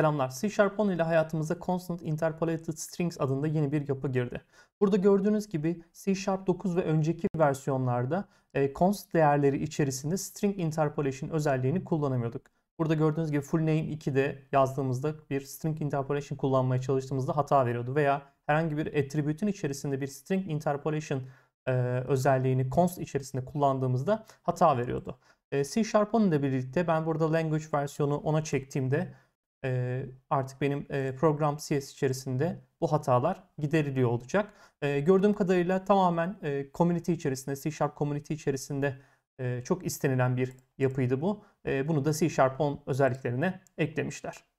Selamlar. C Sharp 10 ile hayatımıza Constant Interpolated Strings adında yeni bir yapı girdi. Burada gördüğünüz gibi C Sharp 9 ve önceki versiyonlarda e, const değerleri içerisinde string interpolation özelliğini kullanamıyorduk. Burada gördüğünüz gibi full name 2'de yazdığımızda bir string interpolation kullanmaya çalıştığımızda hata veriyordu. Veya herhangi bir attribute'ün içerisinde bir string interpolation e, özelliğini const içerisinde kullandığımızda hata veriyordu. E, C Sharp 10 ile birlikte ben burada language versiyonu 10'a çektiğimde e, artık benim e, program CS içerisinde bu hatalar gideriliyor olacak. E, gördüğüm kadarıyla tamamen e, community içerisinde, C Sharp community içerisinde e, çok istenilen bir yapıydı bu. E, bunu da C Sharp 10 özelliklerine eklemişler.